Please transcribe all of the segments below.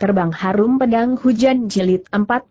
Terbang Harum Pedang Hujan Jilid 47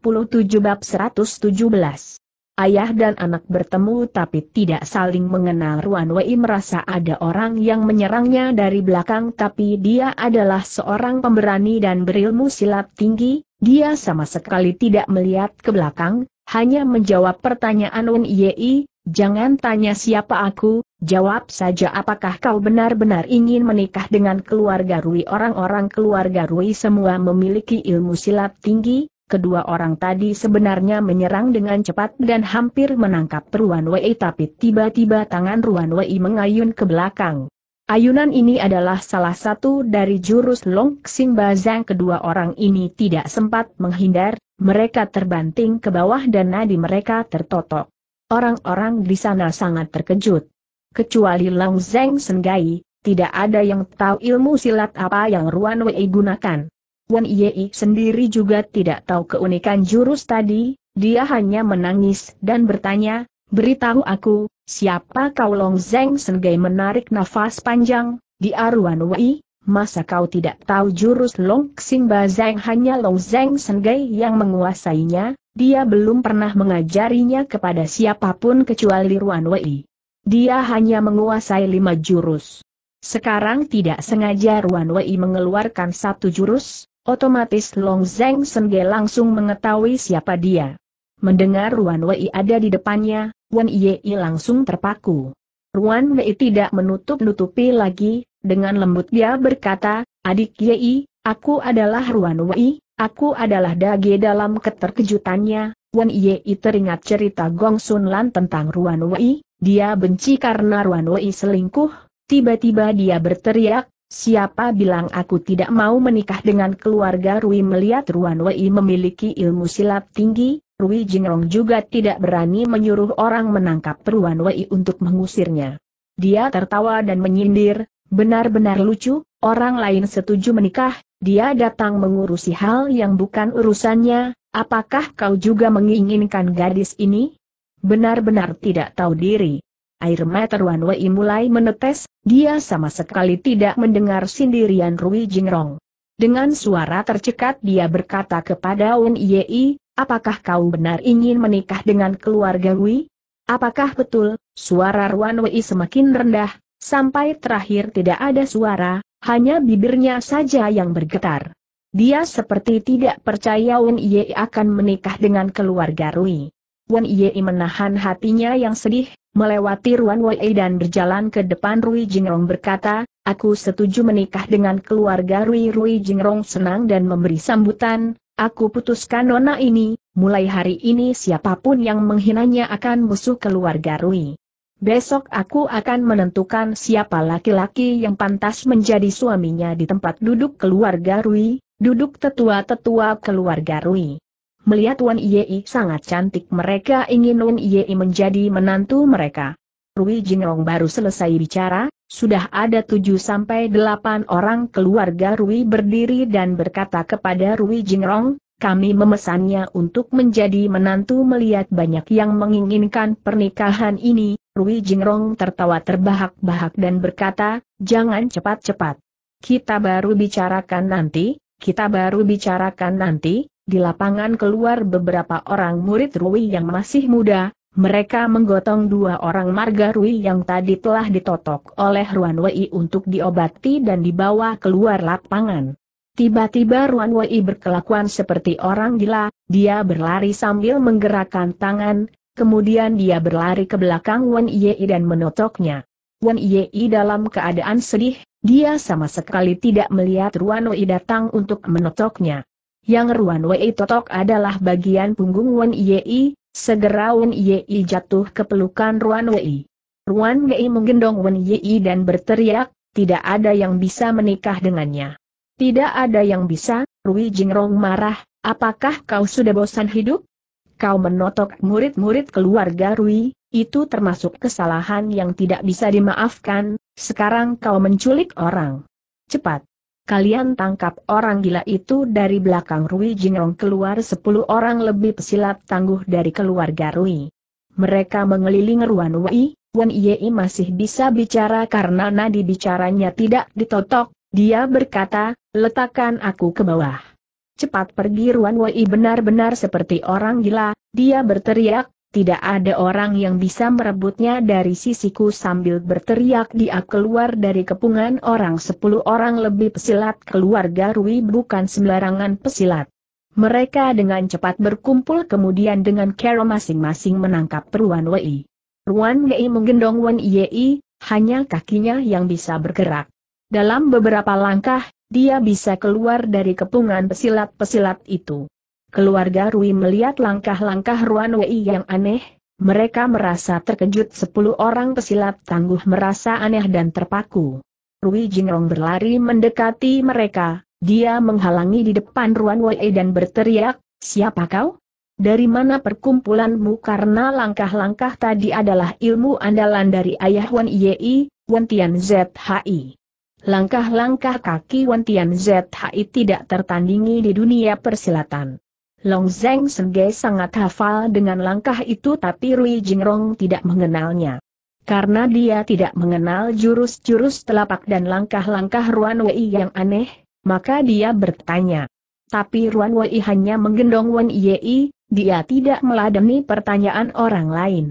Bab 117 Ayah dan anak bertemu tapi tidak saling mengenal Ruan Wei merasa ada orang yang menyerangnya dari belakang tapi dia adalah seorang pemberani dan berilmu silat tinggi, dia sama sekali tidak melihat ke belakang, hanya menjawab pertanyaan Wen Yei, Jangan tanya siapa aku, jawab saja apakah kau benar-benar ingin menikah dengan keluarga Rui. Orang-orang keluarga Rui semua memiliki ilmu silat tinggi, kedua orang tadi sebenarnya menyerang dengan cepat dan hampir menangkap Ruan Wei tapi tiba-tiba tangan Ruan Wei mengayun ke belakang. Ayunan ini adalah salah satu dari jurus Long Xing Bazang kedua orang ini tidak sempat menghindar, mereka terbanting ke bawah dan nadi mereka tertotok. Orang-orang di sana sangat terkejut. Kecuali Long Zeng Senggai, tidak ada yang tahu ilmu silat apa yang Ruan Wei gunakan. Wan Yei sendiri juga tidak tahu keunikan jurus tadi, dia hanya menangis dan bertanya, beritahu aku, siapa kau Long Zeng Senggai menarik nafas panjang, di Aruan Wei? masa kau tidak tahu jurus Long Xing Zeng hanya Long Zeng Senggai yang menguasainya, dia belum pernah mengajarinya kepada siapapun kecuali Ruan Wei. Dia hanya menguasai lima jurus. Sekarang tidak sengaja Ruan Wei mengeluarkan satu jurus, otomatis Long Zeng Senggai langsung mengetahui siapa dia. Mendengar Ruan Wei ada di depannya, Wan Yei langsung terpaku. Ruan Wei tidak menutup-nutupi lagi, dengan lembut dia berkata, adik Yei, aku adalah Ruan Wei, aku adalah Dage dalam keterkejutannya. Wan Yei teringat cerita Gong Sun Lan tentang Ruan Wei, dia benci karena Ruan Wei selingkuh, tiba-tiba dia berteriak, siapa bilang aku tidak mau menikah dengan keluarga Rui melihat Ruan Wei memiliki ilmu silat tinggi, Rui Jingrong juga tidak berani menyuruh orang menangkap Ruan Wei untuk mengusirnya. Dia tertawa dan menyindir, Benar-benar lucu, orang lain setuju menikah, dia datang mengurusi hal yang bukan urusannya, apakah kau juga menginginkan gadis ini? Benar-benar tidak tahu diri. Air mata Wan Wei mulai menetes, dia sama sekali tidak mendengar sendirian Rui Jingrong. Dengan suara tercekat dia berkata kepada Wen Yei, apakah kau benar ingin menikah dengan keluarga Rui? Apakah betul? Suara Wan Wei semakin rendah, Sampai terakhir tidak ada suara, hanya bibirnya saja yang bergetar. Dia seperti tidak percaya Wen Ye akan menikah dengan keluarga Rui. Wen Ye menahan hatinya yang sedih, melewati Ruan Wei dan berjalan ke depan Rui Jingrong berkata, Aku setuju menikah dengan keluarga Rui Rui Jingrong senang dan memberi sambutan, Aku putuskan nona ini, mulai hari ini siapapun yang menghinanya akan musuh keluarga Rui. Besok aku akan menentukan siapa laki-laki yang pantas menjadi suaminya di tempat duduk keluarga Rui, duduk tetua-tetua keluarga Rui. Melihat Wan Yei sangat cantik mereka ingin Wan Yei menjadi menantu mereka. Rui Jingrong baru selesai bicara, sudah ada 7-8 orang keluarga Rui berdiri dan berkata kepada Rui Jingrong, kami memesannya untuk menjadi menantu melihat banyak yang menginginkan pernikahan ini, Rui Jingrong tertawa terbahak-bahak dan berkata, jangan cepat-cepat. Kita baru bicarakan nanti, kita baru bicarakan nanti, di lapangan keluar beberapa orang murid Rui yang masih muda, mereka menggotong dua orang marga Rui yang tadi telah ditotok oleh Ruan Wei untuk diobati dan dibawa keluar lapangan. Tiba-tiba Ruan Wei berkelakuan seperti orang gila, dia berlari sambil menggerakkan tangan, kemudian dia berlari ke belakang Wan Yei dan menotoknya. Wan Yei dalam keadaan sedih, dia sama sekali tidak melihat Ruan Wei datang untuk menotoknya. Yang Ruan Wei totok adalah bagian punggung Wan Yei, segera Wan Yei jatuh ke pelukan Ruan Wei. Ruan Wei menggendong Wan Yei dan berteriak, tidak ada yang bisa menikah dengannya. Tidak ada yang bisa, Rui Jingrong marah, apakah kau sudah bosan hidup? Kau menotok murid-murid keluarga Rui, itu termasuk kesalahan yang tidak bisa dimaafkan, sekarang kau menculik orang. Cepat! Kalian tangkap orang gila itu dari belakang Rui Jingrong keluar sepuluh orang lebih pesilat tangguh dari keluarga Rui. Mereka mengelilingi ruan Wei, Wan Yei masih bisa bicara karena nadi bicaranya tidak ditotok, dia berkata, Letakkan aku ke bawah. Cepat pergi Ruan Wei benar-benar seperti orang gila, dia berteriak, tidak ada orang yang bisa merebutnya dari sisiku sambil berteriak dia keluar dari kepungan orang sepuluh orang lebih pesilat keluarga Rui bukan sembarangan pesilat. Mereka dengan cepat berkumpul kemudian dengan kero masing-masing menangkap Ruan Wei. Ruan Wei menggendong Wan Yei, hanya kakinya yang bisa bergerak. Dalam beberapa langkah, dia bisa keluar dari kepungan pesilat-pesilat itu. Keluarga Rui melihat langkah-langkah Ruan Wei yang aneh, mereka merasa terkejut sepuluh orang pesilat tangguh merasa aneh dan terpaku. Rui Jingrong berlari mendekati mereka, dia menghalangi di depan Ruan Wei dan berteriak, siapa kau? Dari mana perkumpulanmu karena langkah-langkah tadi adalah ilmu andalan dari ayah Wan Yei, Wan Tian Zhi. Langkah-langkah kaki Wan Tian Zhi tidak tertandingi di dunia persilatan. Long Zeng Senge sangat hafal dengan langkah itu tapi Rui Jingrong tidak mengenalnya. Karena dia tidak mengenal jurus-jurus telapak dan langkah-langkah Ruan Wei yang aneh, maka dia bertanya. Tapi Ruan Wei hanya menggendong Wan Yei, dia tidak meladeni pertanyaan orang lain.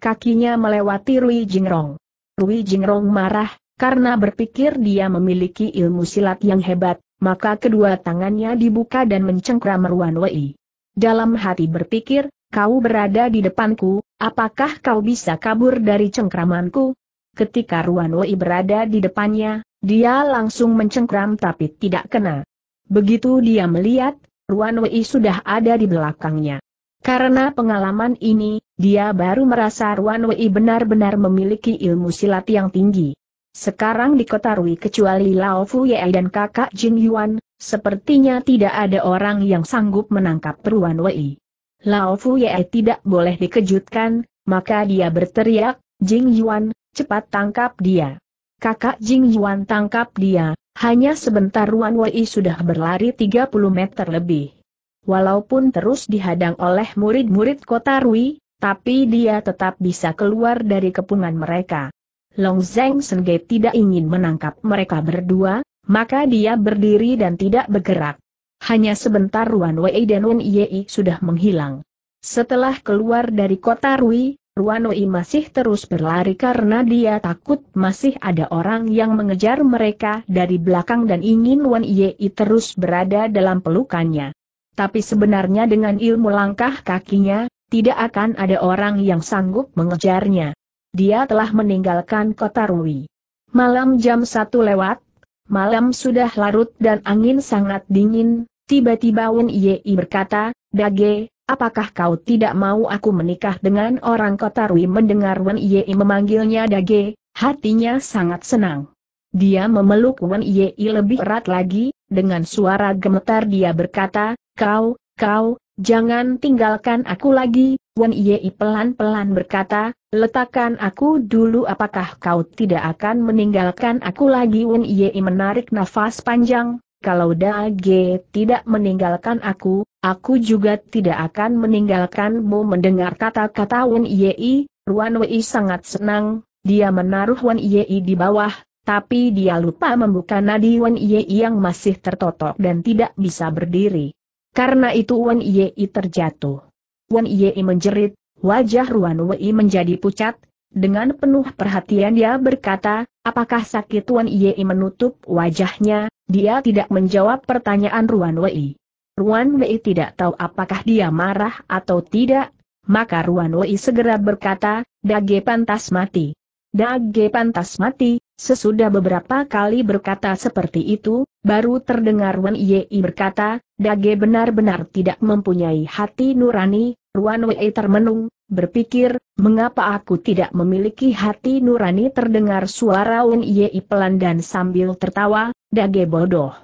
Kakinya melewati Rui Jingrong. Rui Jingrong marah, karena berpikir dia memiliki ilmu silat yang hebat, maka kedua tangannya dibuka dan mencengkram Ruan Wei. Dalam hati berpikir, kau berada di depanku, apakah kau bisa kabur dari cengkramanku? Ketika Ruan Wei berada di depannya, dia langsung mencengkram tapi tidak kena. Begitu dia melihat, Ruan Wei sudah ada di belakangnya. Karena pengalaman ini, dia baru merasa Ruan Wei benar-benar memiliki ilmu silat yang tinggi. Sekarang di kota Rui kecuali Lao Fu Ye dan kakak Jin Yuan, sepertinya tidak ada orang yang sanggup menangkap Ruan Wei. Lao Fu Ye tidak boleh dikejutkan, maka dia berteriak, Jing Yuan, cepat tangkap dia. Kakak Jing Yuan tangkap dia, hanya sebentar Ruan Wei sudah berlari 30 meter lebih. Walaupun terus dihadang oleh murid-murid kota Rui, tapi dia tetap bisa keluar dari kepungan mereka. Long Zeng Senge tidak ingin menangkap mereka berdua, maka dia berdiri dan tidak bergerak. Hanya sebentar Ruan Wei dan Wen Yei sudah menghilang. Setelah keluar dari kota Rui, Ruan Wei masih terus berlari karena dia takut masih ada orang yang mengejar mereka dari belakang dan ingin Wan Yei terus berada dalam pelukannya. Tapi sebenarnya dengan ilmu langkah kakinya, tidak akan ada orang yang sanggup mengejarnya dia telah meninggalkan kota Rui. Malam jam satu lewat, malam sudah larut dan angin sangat dingin, tiba-tiba Wen Yei berkata, Dage, apakah kau tidak mau aku menikah dengan orang kota Rui mendengar Wen Yei memanggilnya Dage, hatinya sangat senang. Dia memeluk Wen Yei lebih erat lagi, dengan suara gemetar dia berkata, kau, kau, jangan tinggalkan aku lagi, Wen Yei pelan-pelan berkata, letakkan aku dulu apakah kau tidak akan meninggalkan aku lagi Wen Yei menarik nafas panjang, kalau Dage tidak meninggalkan aku, aku juga tidak akan meninggalkanmu mendengar kata-kata Wen Yei, Ruan Wei sangat senang, dia menaruh Wen Yei di bawah, tapi dia lupa membuka nadi Wen Yei yang masih tertotok dan tidak bisa berdiri. Karena itu Wen Yei terjatuh. Wen Ye menjerit, wajah Ruan Wei menjadi pucat, dengan penuh perhatian dia berkata, apakah sakit Wan Ye menutup wajahnya, dia tidak menjawab pertanyaan Ruan Wei. Ruan Wei tidak tahu apakah dia marah atau tidak, maka Ruan Wei segera berkata, Dage pantas mati. Dage pantas mati, sesudah beberapa kali berkata seperti itu, baru terdengar Wen Yei berkata, Dage benar-benar tidak mempunyai hati nurani, Ruan Wei termenung, berpikir, mengapa aku tidak memiliki hati nurani terdengar suara Wen Yei pelan dan sambil tertawa, Dage bodoh.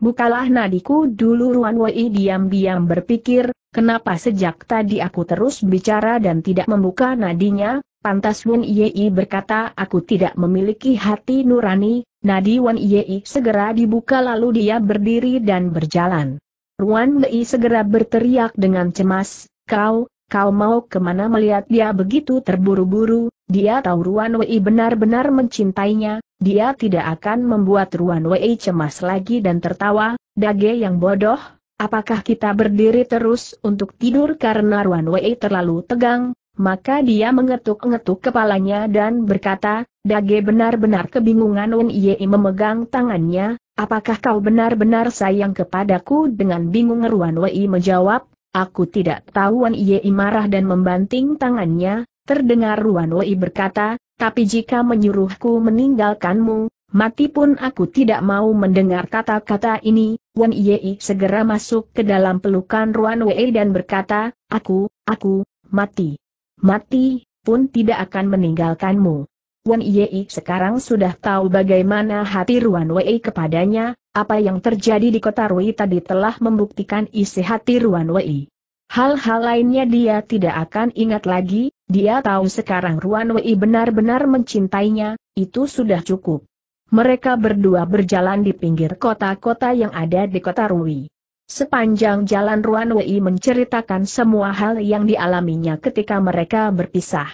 Bukalah nadiku dulu Ruan Wei diam-diam berpikir, kenapa sejak tadi aku terus bicara dan tidak membuka nadinya, Pantas Wan Yei berkata aku tidak memiliki hati nurani, nadi Wan Yei segera dibuka lalu dia berdiri dan berjalan. Ruan Lei segera berteriak dengan cemas, kau, kau mau kemana melihat dia begitu terburu-buru, dia tahu Ruan Wei benar-benar mencintainya, dia tidak akan membuat Ruan Wei cemas lagi dan tertawa, dage yang bodoh, apakah kita berdiri terus untuk tidur karena Ruan Wei terlalu tegang, maka dia mengetuk-ngetuk kepalanya dan berkata, Dage benar-benar kebingungan Wen Yei memegang tangannya, apakah kau benar-benar sayang kepadaku dengan bingung Ruan Wei menjawab, aku tidak tahu Wen Yei marah dan membanting tangannya, terdengar Ruan Wei berkata, tapi jika menyuruhku meninggalkanmu, mati pun aku tidak mau mendengar kata-kata ini, Wen Yei segera masuk ke dalam pelukan Ruan Wei dan berkata, aku, aku, mati mati, pun tidak akan meninggalkanmu. Wan Yei sekarang sudah tahu bagaimana hati Ruan Wei kepadanya, apa yang terjadi di kota Rui tadi telah membuktikan isi hati Ruan Wei. Hal-hal lainnya dia tidak akan ingat lagi, dia tahu sekarang Ruan Wei benar-benar mencintainya, itu sudah cukup. Mereka berdua berjalan di pinggir kota-kota yang ada di kota Rui. Sepanjang jalan Ruan Wei menceritakan semua hal yang dialaminya ketika mereka berpisah.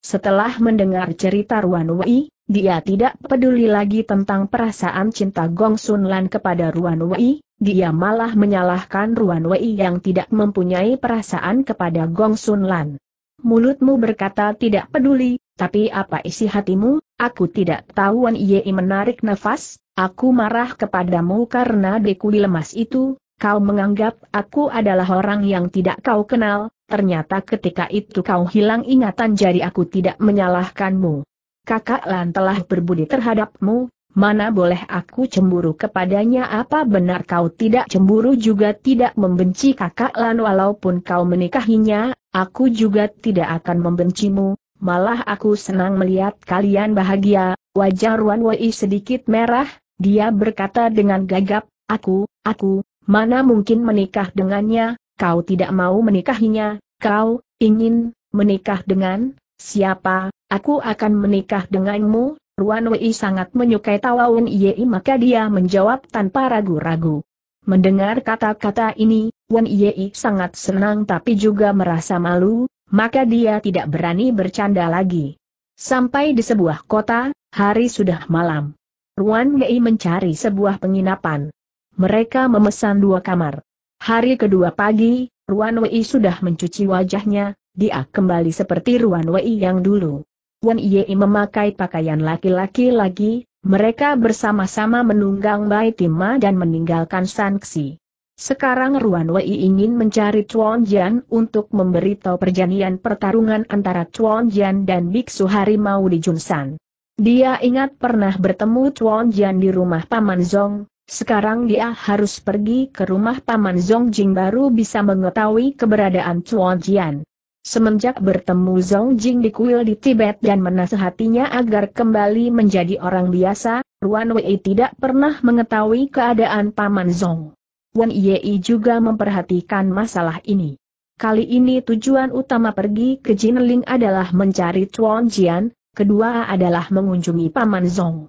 Setelah mendengar cerita Ruan Wei, dia tidak peduli lagi tentang perasaan cinta Gong Sun Lan kepada Ruan Wei, dia malah menyalahkan Ruan Wei yang tidak mempunyai perasaan kepada Gong Sun Lan. Mulutmu berkata tidak peduli, tapi apa isi hatimu? Aku tidak tahu Wan Yei menarik nafas, aku marah kepadamu karena dekuli lemas itu, kau menganggap aku adalah orang yang tidak kau kenal, ternyata ketika itu kau hilang ingatan jadi aku tidak menyalahkanmu. Kakak Lan telah berbudi terhadapmu, mana boleh aku cemburu kepadanya apa benar kau tidak cemburu juga tidak membenci kakak Lan walaupun kau menikahinya, aku juga tidak akan membencimu, malah aku senang melihat kalian bahagia, wajah Ruan Wei sedikit merah, dia berkata dengan gagap, aku, aku, Mana mungkin menikah dengannya, kau tidak mau menikahinya, kau ingin menikah dengan siapa, aku akan menikah denganmu. Ruan Wei sangat menyukai tawa Wen Yei maka dia menjawab tanpa ragu-ragu. Mendengar kata-kata ini, Wen Yei sangat senang tapi juga merasa malu, maka dia tidak berani bercanda lagi. Sampai di sebuah kota, hari sudah malam. Ruan Wei mencari sebuah penginapan. Mereka memesan dua kamar. Hari kedua pagi, Ruan Wei sudah mencuci wajahnya, dia kembali seperti Ruan Wei yang dulu. Wan Yei memakai pakaian laki-laki lagi, mereka bersama-sama menunggang Bai Tima dan meninggalkan Sanksi. Sekarang Ruan Wei ingin mencari Chuan Jian untuk memberitahu perjanjian pertarungan antara Chuan Jian dan Biksu Harimau di Junsan. Dia ingat pernah bertemu Chuan Jian di rumah Paman Zong, sekarang dia harus pergi ke rumah Paman Jing baru bisa mengetahui keberadaan Chuan Jian. Semenjak bertemu Jing di kuil di Tibet dan menasehatinya agar kembali menjadi orang biasa, Ruan Wei tidak pernah mengetahui keadaan Paman Zong. Wan Yei juga memperhatikan masalah ini. Kali ini tujuan utama pergi ke Jinling adalah mencari Chuan Jian, kedua adalah mengunjungi Paman Zong.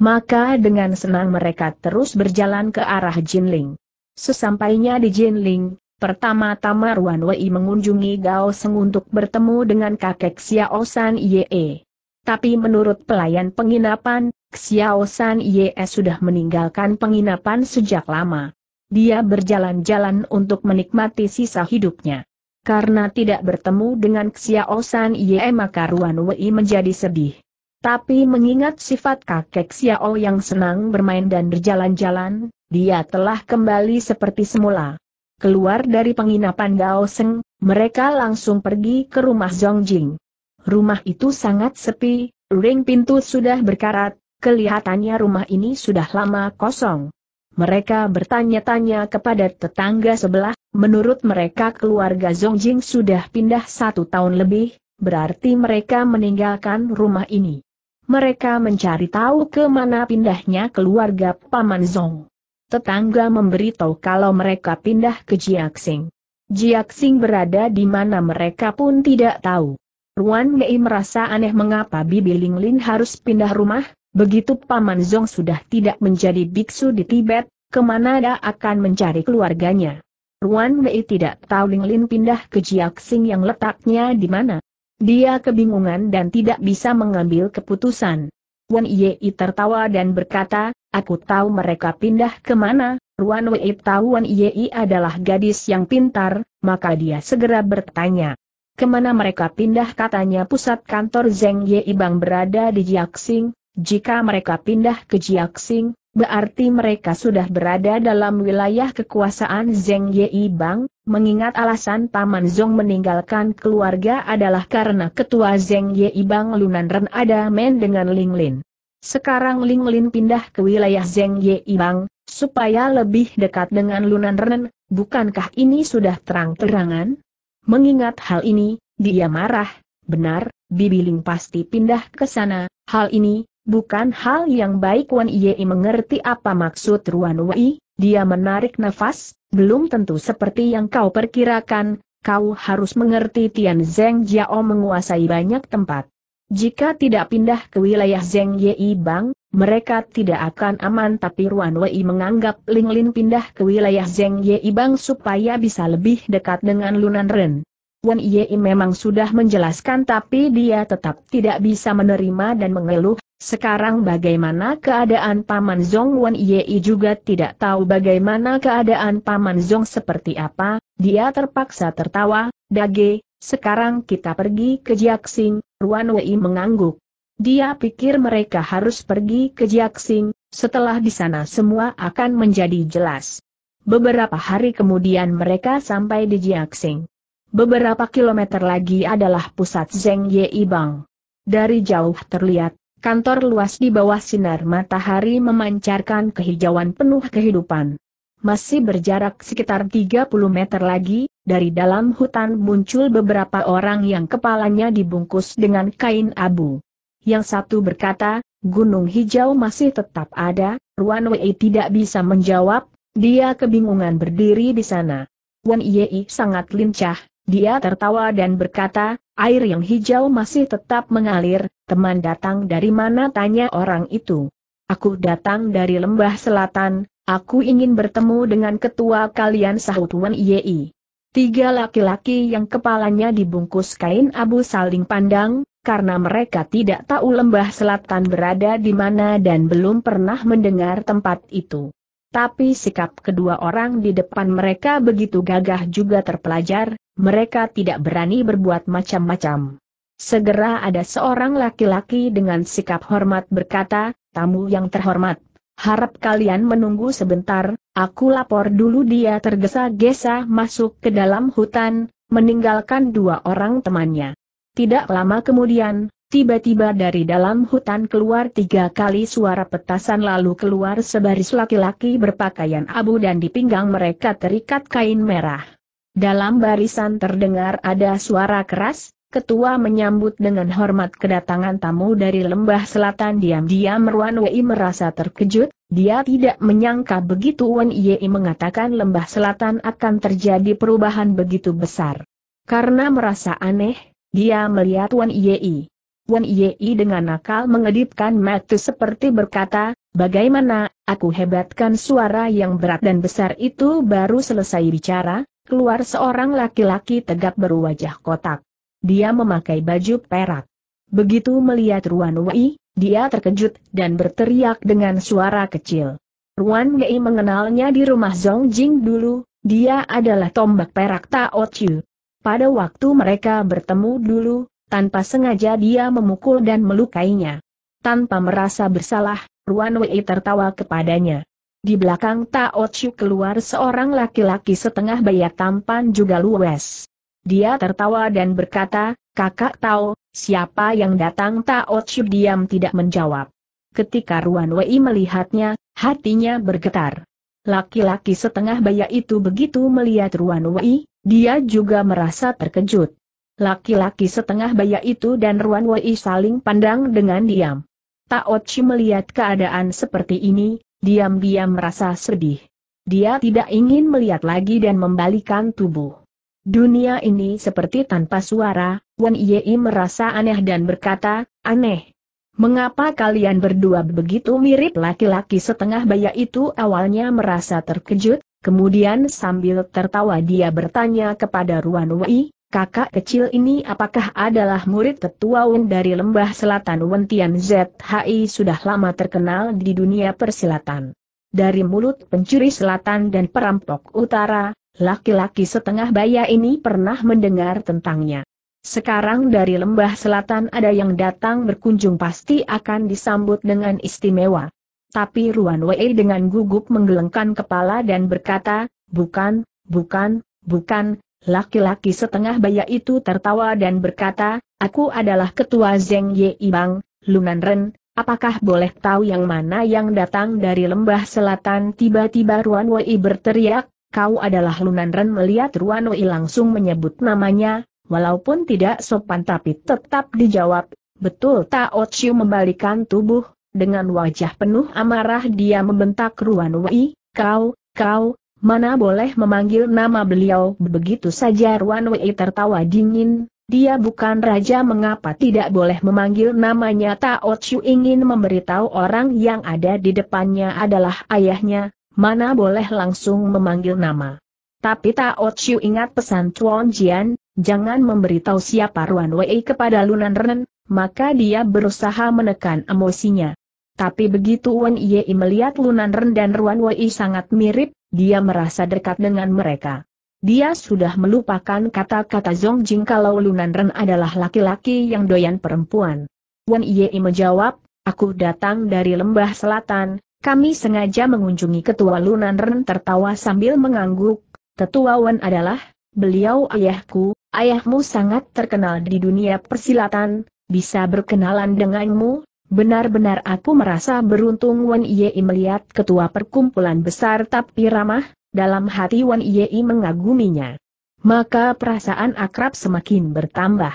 Maka dengan senang mereka terus berjalan ke arah Jinling. Sesampainya di Jinling, pertama-tama Ruan Wei mengunjungi Gao Seng untuk bertemu dengan kakek Xiao San Ye. Tapi menurut pelayan penginapan, Xiao San Ye sudah meninggalkan penginapan sejak lama. Dia berjalan-jalan untuk menikmati sisa hidupnya. Karena tidak bertemu dengan Xiao San Ye maka Ruan Wei menjadi sedih. Tapi mengingat sifat kakek Xiao yang senang bermain dan berjalan-jalan, dia telah kembali seperti semula. Keluar dari penginapan Gao Seng, mereka langsung pergi ke rumah Zhong Jing. Rumah itu sangat sepi, ring pintu sudah berkarat, kelihatannya rumah ini sudah lama kosong. Mereka bertanya-tanya kepada tetangga sebelah, menurut mereka keluarga Zhong Jing sudah pindah satu tahun lebih, berarti mereka meninggalkan rumah ini mereka mencari tahu ke mana pindahnya keluarga Paman Zong. Tetangga memberitahu kalau mereka pindah ke Jiaxing. Jiaxing berada di mana mereka pun tidak tahu. Ruan Mei merasa aneh mengapa Bibi Linglin harus pindah rumah, begitu Paman Zong sudah tidak menjadi biksu di Tibet, kemana dia akan mencari keluarganya. Ruan Mei tidak tahu Linglin pindah ke Jiaxing yang letaknya di mana. Dia kebingungan dan tidak bisa mengambil keputusan. Wan Yei tertawa dan berkata, aku tahu mereka pindah kemana, Ruan Wei tahu Wan Yei adalah gadis yang pintar, maka dia segera bertanya. Kemana mereka pindah katanya pusat kantor Zeng Yei Bang berada di Jiaxing, jika mereka pindah ke Jiaxing, berarti mereka sudah berada dalam wilayah kekuasaan Zeng Yi Bang, mengingat alasan Paman Zong meninggalkan keluarga adalah karena ketua Zeng Yi Bang Lunan Ren ada men dengan Ling Lin. Sekarang Ling Lin pindah ke wilayah Zeng Yi Bang, supaya lebih dekat dengan Lunan Ren, bukankah ini sudah terang-terangan? Mengingat hal ini, dia marah, benar, Bibi Ling pasti pindah ke sana, hal ini, bukan hal yang baik Wan Yei mengerti apa maksud Ruan Wei, dia menarik nafas, belum tentu seperti yang kau perkirakan, kau harus mengerti Tian Zeng Jiao menguasai banyak tempat. Jika tidak pindah ke wilayah Zeng Yei Bang, mereka tidak akan aman tapi Ruan Wei menganggap Ling Lin pindah ke wilayah Zeng Yei Bang supaya bisa lebih dekat dengan Lunan Ren. Wan Yei memang sudah menjelaskan tapi dia tetap tidak bisa menerima dan mengeluh, sekarang bagaimana keadaan Paman Zong Wan Yei juga tidak tahu bagaimana keadaan Paman Zong seperti apa, dia terpaksa tertawa, Dage, sekarang kita pergi ke Jiaxing, Ruan Wei mengangguk. Dia pikir mereka harus pergi ke Jiaxing, setelah di sana semua akan menjadi jelas. Beberapa hari kemudian mereka sampai di Jiaxing. Beberapa kilometer lagi adalah pusat Zeng Yei Bang. Dari jauh terlihat Kantor luas di bawah sinar matahari memancarkan kehijauan penuh kehidupan. Masih berjarak sekitar 30 meter lagi, dari dalam hutan muncul beberapa orang yang kepalanya dibungkus dengan kain abu. Yang satu berkata, Gunung Hijau masih tetap ada, Ruan Wei tidak bisa menjawab, dia kebingungan berdiri di sana. Wan Yei sangat lincah, dia tertawa dan berkata, Air yang hijau masih tetap mengalir, teman datang dari mana tanya orang itu. Aku datang dari lembah selatan, aku ingin bertemu dengan ketua kalian sahut Wan Yei. Tiga laki-laki yang kepalanya dibungkus kain abu saling pandang, karena mereka tidak tahu lembah selatan berada di mana dan belum pernah mendengar tempat itu tapi sikap kedua orang di depan mereka begitu gagah juga terpelajar, mereka tidak berani berbuat macam-macam. Segera ada seorang laki-laki dengan sikap hormat berkata, tamu yang terhormat, harap kalian menunggu sebentar, aku lapor dulu dia tergesa-gesa masuk ke dalam hutan, meninggalkan dua orang temannya. Tidak lama kemudian, Tiba-tiba dari dalam hutan keluar tiga kali suara petasan lalu keluar sebaris laki-laki berpakaian abu dan di pinggang mereka terikat kain merah. Dalam barisan terdengar ada suara keras, ketua menyambut dengan hormat kedatangan tamu dari lembah selatan diam-diam Ruan Wei merasa terkejut, dia tidak menyangka begitu Wan Yei mengatakan lembah selatan akan terjadi perubahan begitu besar. Karena merasa aneh, dia melihat Wan Yei. Wan Yi dengan nakal mengedipkan mata seperti berkata, bagaimana, aku hebatkan suara yang berat dan besar itu baru selesai bicara, keluar seorang laki-laki tegak berwajah kotak. Dia memakai baju perak. Begitu melihat Ruan Wei, dia terkejut dan berteriak dengan suara kecil. Ruan Wei mengenalnya di rumah Zhong Jing dulu, dia adalah tombak perak Tao Chiu. Pada waktu mereka bertemu dulu, tanpa sengaja dia memukul dan melukainya. Tanpa merasa bersalah, Ruan Wei tertawa kepadanya. Di belakang Tao Chu keluar seorang laki-laki setengah baya tampan juga luwes. Dia tertawa dan berkata, kakak Tao, siapa yang datang Tao Chu diam tidak menjawab. Ketika Ruan Wei melihatnya, hatinya bergetar. Laki-laki setengah baya itu begitu melihat Ruan Wei, dia juga merasa terkejut. Laki-laki setengah baya itu dan Ruan Wei saling pandang dengan diam. Tao Chi melihat keadaan seperti ini, diam-diam merasa sedih. Dia tidak ingin melihat lagi dan membalikan tubuh. Dunia ini seperti tanpa suara, Wan Yei merasa aneh dan berkata, aneh. Mengapa kalian berdua begitu mirip laki-laki setengah baya itu awalnya merasa terkejut, kemudian sambil tertawa dia bertanya kepada Ruan Wei, kakak kecil ini apakah adalah murid tetua Wen dari lembah selatan Wentian Tian ZHI sudah lama terkenal di dunia persilatan. Dari mulut pencuri selatan dan perampok utara, laki-laki setengah baya ini pernah mendengar tentangnya. Sekarang dari lembah selatan ada yang datang berkunjung pasti akan disambut dengan istimewa. Tapi Ruan Wei dengan gugup menggelengkan kepala dan berkata, bukan, bukan, bukan, Laki-laki setengah baya itu tertawa dan berkata, aku adalah ketua Zeng Ye Ibang, Lunan Ren, apakah boleh tahu yang mana yang datang dari lembah selatan tiba-tiba Ruan Wei berteriak, kau adalah Lunan Ren melihat Ruan Wei langsung menyebut namanya, walaupun tidak sopan tapi tetap dijawab, betul Tao Chiu membalikan tubuh, dengan wajah penuh amarah dia membentak Ruan Wei, kau, kau, Mana boleh memanggil nama beliau begitu saja Ruan Wei tertawa dingin, dia bukan raja mengapa tidak boleh memanggil namanya Tao Chu ingin memberitahu orang yang ada di depannya adalah ayahnya, mana boleh langsung memanggil nama. Tapi Tao Chu ingat pesan Chuan Jian, jangan memberitahu siapa Ruan Wei kepada Lunan Ren, maka dia berusaha menekan emosinya. Tapi begitu Wan Yei melihat Lunan Ren dan Ruan Wei sangat mirip, dia merasa dekat dengan mereka. Dia sudah melupakan kata-kata Zong Jing kalau Lunan Ren adalah laki-laki yang doyan perempuan. Wan Yei menjawab, aku datang dari lembah selatan, kami sengaja mengunjungi ketua Lunan Ren tertawa sambil mengangguk, tetua Wan adalah, beliau ayahku, ayahmu sangat terkenal di dunia persilatan, bisa berkenalan denganmu, Benar-benar aku merasa beruntung Wan Yei melihat ketua perkumpulan besar tapi ramah, dalam hati Wan Yei mengaguminya. Maka perasaan akrab semakin bertambah.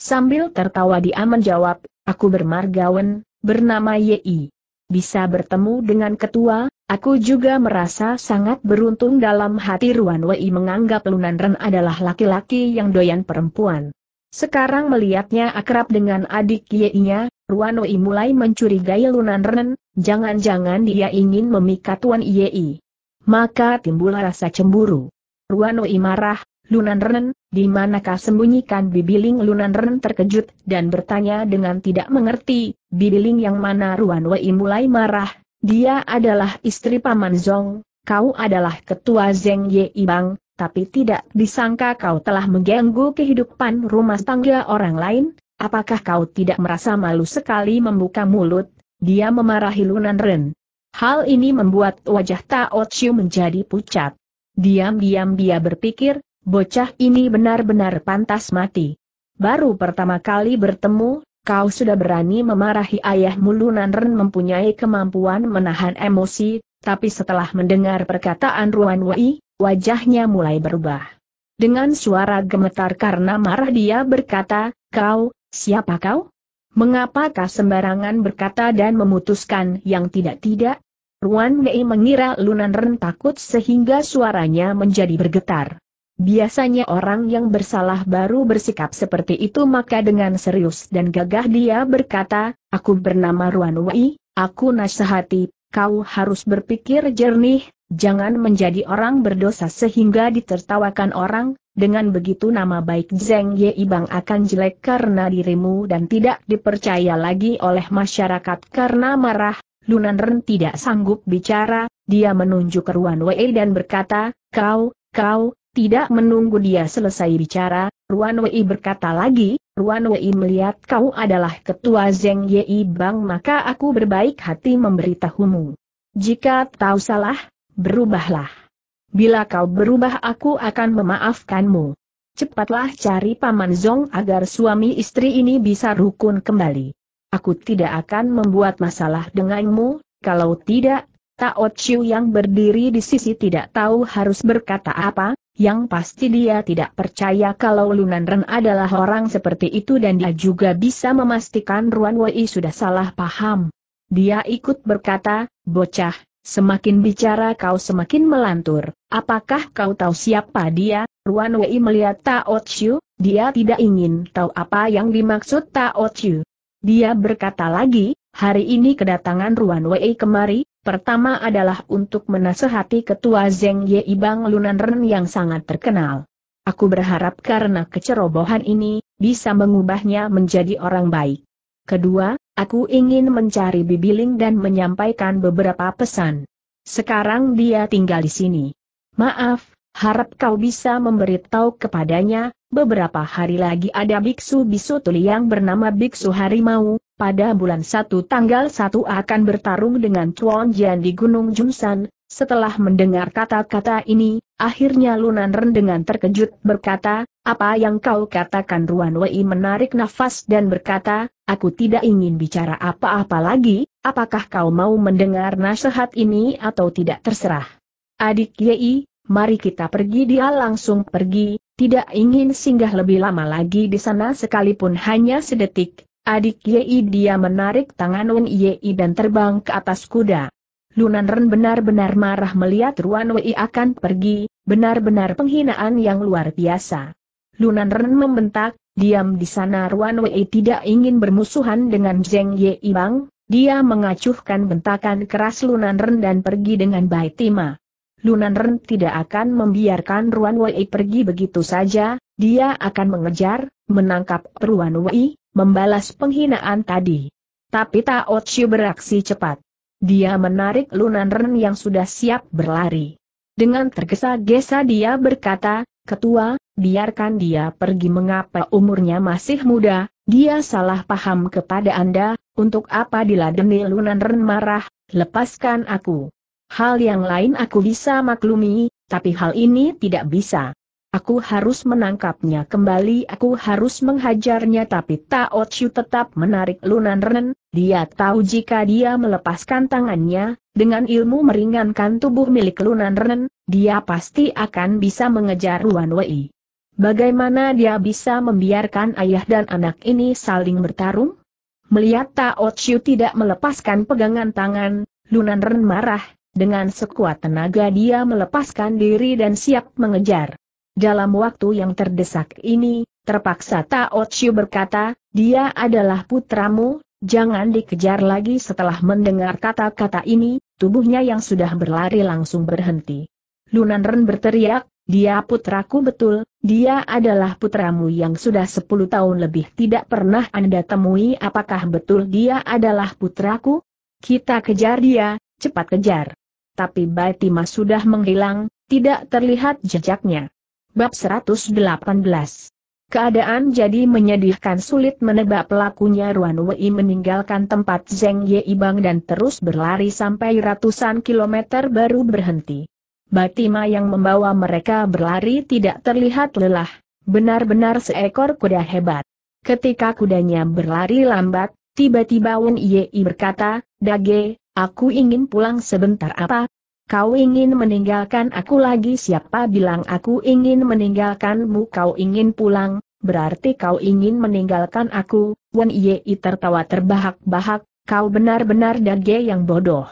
Sambil tertawa dia menjawab, aku bermargawan, bernama Yei. Bisa bertemu dengan ketua, aku juga merasa sangat beruntung dalam hati Ruan Wei menganggap Lunan Ren adalah laki-laki yang doyan perempuan. Sekarang melihatnya akrab dengan adik Yi-nya. Ruanoi mulai mencurigai Lunan Ren, jangan-jangan dia ingin memikat Tuan Yei. Maka timbul rasa cemburu. Ruanoi marah, Lunan Ren, di manakah sembunyikan Bibiling Lunan Ren terkejut dan bertanya dengan tidak mengerti, Bibiling yang mana Ruanoi mulai marah, dia adalah istri Paman Zong, kau adalah ketua Zeng Yei Bang, tapi tidak disangka kau telah mengganggu kehidupan rumah tangga orang lain, Apakah kau tidak merasa malu sekali membuka mulut? Dia memarahi Lunan Ren. Hal ini membuat wajah Tao Chiu menjadi pucat. Diam-diam dia berpikir, bocah ini benar-benar pantas mati. Baru pertama kali bertemu, kau sudah berani memarahi ayahmu Lunan Ren mempunyai kemampuan menahan emosi, tapi setelah mendengar perkataan Ruan Wei, wajahnya mulai berubah. Dengan suara gemetar karena marah dia berkata, kau, Siapa kau? Mengapakah sembarangan berkata dan memutuskan yang tidak-tidak? Ruan Mei mengira Lunan Ren takut sehingga suaranya menjadi bergetar. Biasanya orang yang bersalah baru bersikap seperti itu maka dengan serius dan gagah dia berkata, Aku bernama Ruan Wei, aku nasihati, kau harus berpikir jernih, Jangan menjadi orang berdosa sehingga ditertawakan orang, dengan begitu nama baik Zeng Ye Ibang akan jelek karena dirimu dan tidak dipercaya lagi oleh masyarakat karena marah, Lunan Ren tidak sanggup bicara, dia menunjuk ke Ruan Wei dan berkata, kau, kau, tidak menunggu dia selesai bicara, Ruan Wei berkata lagi, Ruan Wei melihat kau adalah ketua Zeng Ye Ibang maka aku berbaik hati memberitahumu. Jika tahu salah, Berubahlah. Bila kau berubah aku akan memaafkanmu. Cepatlah cari Paman Zong agar suami istri ini bisa rukun kembali. Aku tidak akan membuat masalah denganmu, kalau tidak, Tao Chiu yang berdiri di sisi tidak tahu harus berkata apa, yang pasti dia tidak percaya kalau Lunan Ren adalah orang seperti itu dan dia juga bisa memastikan Ruan Wei sudah salah paham. Dia ikut berkata, bocah, Semakin bicara kau semakin melantur. Apakah kau tahu siapa dia? Ruan Wei melihat Tao Chiu, dia tidak ingin tahu apa yang dimaksud Tao Chiu. Dia berkata lagi, hari ini kedatangan Ruan Wei kemari, pertama adalah untuk menasehati ketua Zeng Ye ibang Lunan Ren yang sangat terkenal. Aku berharap karena kecerobohan ini, bisa mengubahnya menjadi orang baik. Kedua, Aku ingin mencari Bibiling dan menyampaikan beberapa pesan. Sekarang dia tinggal di sini. Maaf, harap kau bisa memberitahu kepadanya, beberapa hari lagi ada biksu bisu tuli yang bernama Biksu Harimau, pada bulan 1 tanggal 1 akan bertarung dengan Chuan Jian di Gunung Junsan. Setelah mendengar kata-kata ini, akhirnya Lunan Ren dengan terkejut berkata, apa yang kau katakan Ruan Wei menarik nafas dan berkata, aku tidak ingin bicara apa-apa lagi, apakah kau mau mendengar nasihat ini atau tidak terserah. Adik Yei, mari kita pergi dia langsung pergi, tidak ingin singgah lebih lama lagi di sana sekalipun hanya sedetik. Adik Yei dia menarik tangan Wen Yei dan terbang ke atas kuda. Lunan Ren benar-benar marah melihat Ruan Wei akan pergi, benar-benar penghinaan yang luar biasa. Lunan Ren membentak, diam di sana Ruan Wei tidak ingin bermusuhan dengan Zheng Ye Ibang, dia mengacuhkan bentakan keras Lunan Ren dan pergi dengan baik Tima. Lunan Ren tidak akan membiarkan Ruan Wei pergi begitu saja, dia akan mengejar, menangkap Ruan Wei, membalas penghinaan tadi. Tapi Tao Chiu beraksi cepat. Dia menarik Lunan Ren yang sudah siap berlari. Dengan tergesa-gesa dia berkata, Ketua, biarkan dia pergi mengapa umurnya masih muda, dia salah paham kepada Anda, untuk apa diladeni Lunan Ren marah, lepaskan aku. Hal yang lain aku bisa maklumi, tapi hal ini tidak bisa. Aku harus menangkapnya kembali, aku harus menghajarnya tapi Tao Chu tetap menarik Lunan Ren, dia tahu jika dia melepaskan tangannya, dengan ilmu meringankan tubuh milik Lunan Ren, dia pasti akan bisa mengejar Wan Wei. Bagaimana dia bisa membiarkan ayah dan anak ini saling bertarung? Melihat Tao Chiu tidak melepaskan pegangan tangan, Lunan Ren marah, dengan sekuat tenaga dia melepaskan diri dan siap mengejar. Dalam waktu yang terdesak ini, terpaksa Tao Chiu berkata, dia adalah putramu, Jangan dikejar lagi setelah mendengar kata-kata ini, tubuhnya yang sudah berlari langsung berhenti. Lunan Ren berteriak, dia putraku betul, dia adalah putramu yang sudah 10 tahun lebih tidak pernah Anda temui apakah betul dia adalah putraku? Kita kejar dia, cepat kejar. Tapi Batima sudah menghilang, tidak terlihat jejaknya. Bab 118 Keadaan jadi menyedihkan sulit menebak pelakunya Ruan Wei meninggalkan tempat Zeng Ibang dan terus berlari sampai ratusan kilometer baru berhenti. Batima yang membawa mereka berlari tidak terlihat lelah, benar-benar seekor kuda hebat. Ketika kudanya berlari lambat, tiba-tiba Wen Yei berkata, Dage, aku ingin pulang sebentar apa, Kau ingin meninggalkan aku lagi siapa bilang aku ingin meninggalkanmu kau ingin pulang, berarti kau ingin meninggalkan aku, Wen Yei tertawa terbahak-bahak, kau benar-benar dage yang bodoh.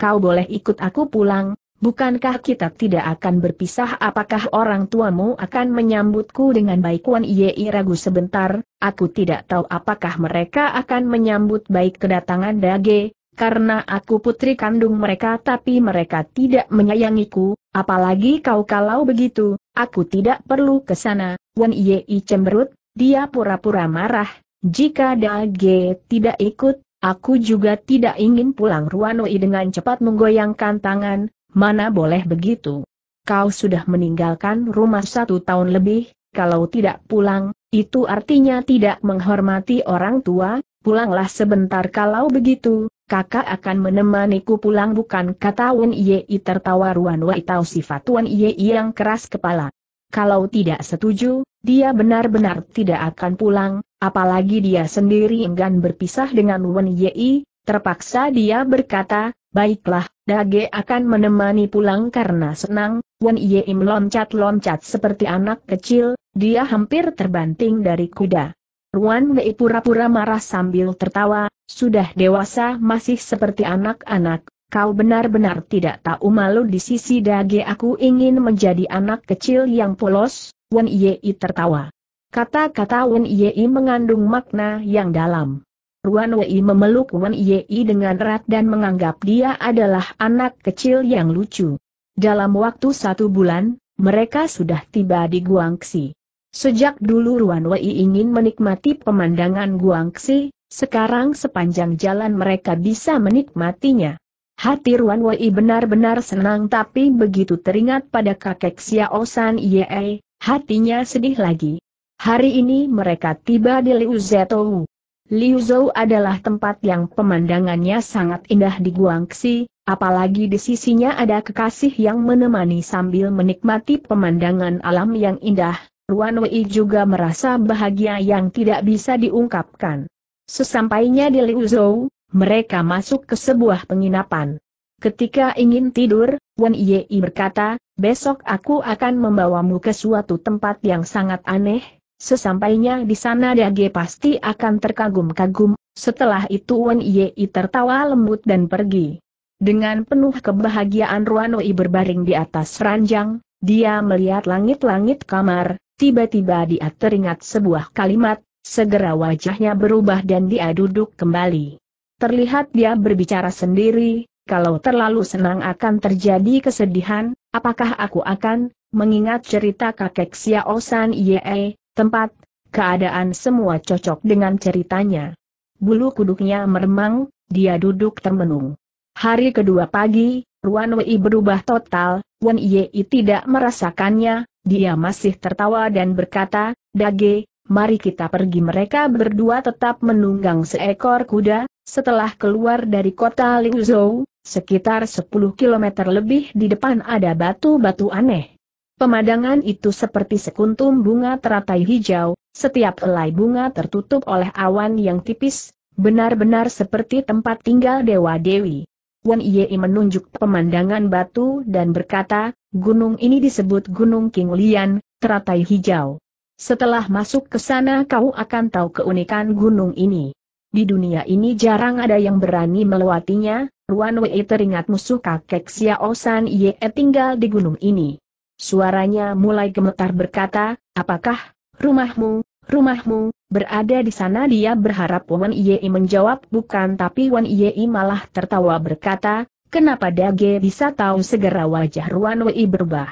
Kau boleh ikut aku pulang, bukankah kita tidak akan berpisah apakah orang tuamu akan menyambutku dengan baik Wen Yei ragu sebentar, aku tidak tahu apakah mereka akan menyambut baik kedatangan dage, karena aku putri kandung mereka tapi mereka tidak menyayangiku, apalagi kau kalau begitu, aku tidak perlu ke sana, Wen Yei cemberut, dia pura-pura marah, jika Dage tidak ikut, aku juga tidak ingin pulang Ruanoi dengan cepat menggoyangkan tangan, mana boleh begitu. Kau sudah meninggalkan rumah satu tahun lebih, kalau tidak pulang, itu artinya tidak menghormati orang tua, pulanglah sebentar kalau begitu, kakak akan menemaniku pulang bukan kata Wen Yei tertawa Ruan Wei tahu sifat Wen Yei yang keras kepala. Kalau tidak setuju, dia benar-benar tidak akan pulang, apalagi dia sendiri enggan berpisah dengan Wen Yei, terpaksa dia berkata, baiklah, Dage akan menemani pulang karena senang, Wen Yei meloncat-loncat seperti anak kecil, dia hampir terbanting dari kuda. Ruan Wei pura-pura marah sambil tertawa, sudah dewasa masih seperti anak-anak, kau benar-benar tidak tahu malu di sisi dage aku ingin menjadi anak kecil yang polos, Wen Yei tertawa. Kata-kata Wen Yei mengandung makna yang dalam. Ruan Wei memeluk Wen Yei dengan erat dan menganggap dia adalah anak kecil yang lucu. Dalam waktu satu bulan, mereka sudah tiba di Guangxi. Sejak dulu Ruan Wei ingin menikmati pemandangan Guangxi, sekarang sepanjang jalan mereka bisa menikmatinya. Hati Ruan Wei benar-benar senang tapi begitu teringat pada kakek Xiao San Ye, hatinya sedih lagi. Hari ini mereka tiba di Liu Zetou. Liu Zhou adalah tempat yang pemandangannya sangat indah di Guangxi, apalagi di sisinya ada kekasih yang menemani sambil menikmati pemandangan alam yang indah, Ruan Wei juga merasa bahagia yang tidak bisa diungkapkan. Sesampainya di Liuzhou, mereka masuk ke sebuah penginapan. Ketika ingin tidur, Wan Yei berkata, besok aku akan membawamu ke suatu tempat yang sangat aneh, sesampainya di sana Dage pasti akan terkagum-kagum, setelah itu Wan Yei tertawa lembut dan pergi. Dengan penuh kebahagiaan Wei berbaring di atas ranjang, dia melihat langit-langit kamar, Tiba-tiba dia teringat sebuah kalimat, segera wajahnya berubah dan dia duduk kembali. Terlihat dia berbicara sendiri, kalau terlalu senang akan terjadi kesedihan, apakah aku akan, mengingat cerita kakek Xiao San Ye, tempat, keadaan semua cocok dengan ceritanya. Bulu kuduknya meremang, dia duduk termenung. Hari kedua pagi, Ruan Wei berubah total, Wan Ye tidak merasakannya, dia masih tertawa dan berkata, Dage, mari kita pergi mereka berdua tetap menunggang seekor kuda, setelah keluar dari kota Lingzhou, sekitar 10 km lebih di depan ada batu-batu aneh. Pemandangan itu seperti sekuntum bunga teratai hijau, setiap helai bunga tertutup oleh awan yang tipis, benar-benar seperti tempat tinggal Dewa Dewi. Wan Yei menunjuk pemandangan batu dan berkata, Gunung ini disebut Gunung King Lian, teratai hijau. Setelah masuk ke sana kau akan tahu keunikan gunung ini. Di dunia ini jarang ada yang berani melewatinya, Ruan Wei teringat musuh kakek Xiao San Ye tinggal di gunung ini. Suaranya mulai gemetar berkata, apakah, rumahmu, rumahmu, berada di sana dia berharap Wan Ye menjawab bukan tapi Wan Ye malah tertawa berkata, Kenapa Dage bisa tahu segera wajah Ruan Wei berubah?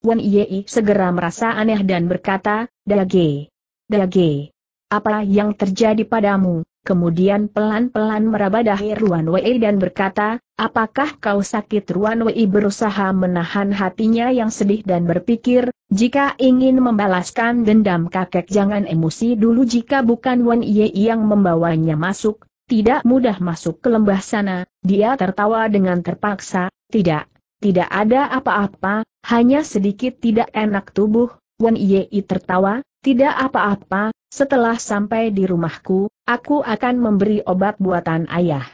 Wan Yei segera merasa aneh dan berkata, Dage, Dage, apa yang terjadi padamu? Kemudian pelan-pelan meraba dahi Ruan Wei dan berkata, apakah kau sakit Ruan Wei berusaha menahan hatinya yang sedih dan berpikir, jika ingin membalaskan dendam kakek jangan emosi dulu jika bukan Wan Yei yang membawanya masuk, tidak mudah masuk ke lembah sana, dia tertawa dengan terpaksa, tidak, tidak ada apa-apa, hanya sedikit tidak enak tubuh, Wen Yei tertawa, tidak apa-apa, setelah sampai di rumahku, aku akan memberi obat buatan ayah.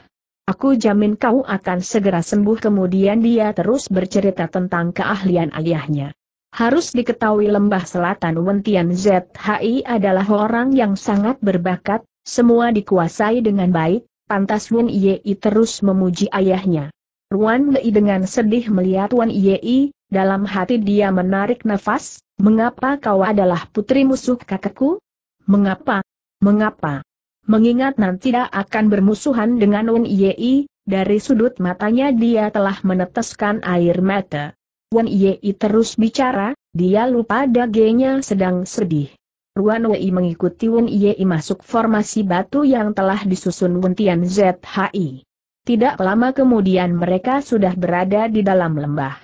Aku jamin kau akan segera sembuh kemudian dia terus bercerita tentang keahlian ayahnya. Harus diketahui lembah selatan Wentian ZHI adalah orang yang sangat berbakat, semua dikuasai dengan baik, pantas Wan Yei terus memuji ayahnya. Wan Lei dengan sedih melihat Wan Yei, dalam hati dia menarik nafas, mengapa kau adalah putri musuh kakekku? Mengapa? Mengapa? Mengingat nanti tidak akan bermusuhan dengan Wan Yei, dari sudut matanya dia telah meneteskan air mata. Wan Yei terus bicara, dia lupa dagingnya sedang sedih. Ruan Wei mengikuti Wen Yei masuk formasi batu yang telah disusun Wentian ZHI. Tidak lama kemudian mereka sudah berada di dalam lembah.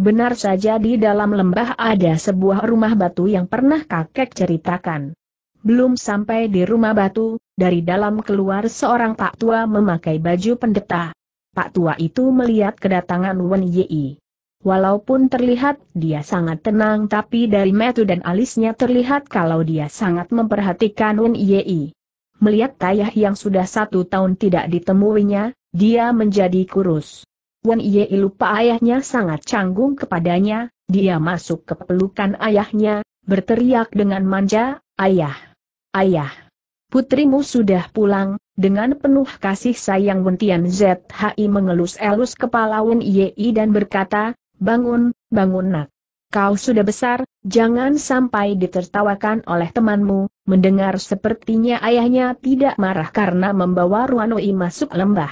Benar saja di dalam lembah ada sebuah rumah batu yang pernah kakek ceritakan. Belum sampai di rumah batu, dari dalam keluar seorang pak tua memakai baju pendeta. Pak tua itu melihat kedatangan Wen Yi. Walaupun terlihat dia sangat tenang tapi dari metu dan alisnya terlihat kalau dia sangat memperhatikan Wen Yei. Melihat Tayah yang sudah satu tahun tidak ditemuinya, dia menjadi kurus. Wen Yei lupa ayahnya sangat canggung kepadanya, dia masuk ke pelukan ayahnya, berteriak dengan manja, Ayah! Ayah! Putrimu sudah pulang, dengan penuh kasih sayang Wentian ZHI mengelus-elus kepala Wen Yei dan berkata, Bangun, bangun nak. Kau sudah besar, jangan sampai ditertawakan oleh temanmu, mendengar sepertinya ayahnya tidak marah karena membawa Ruanoi masuk lembah.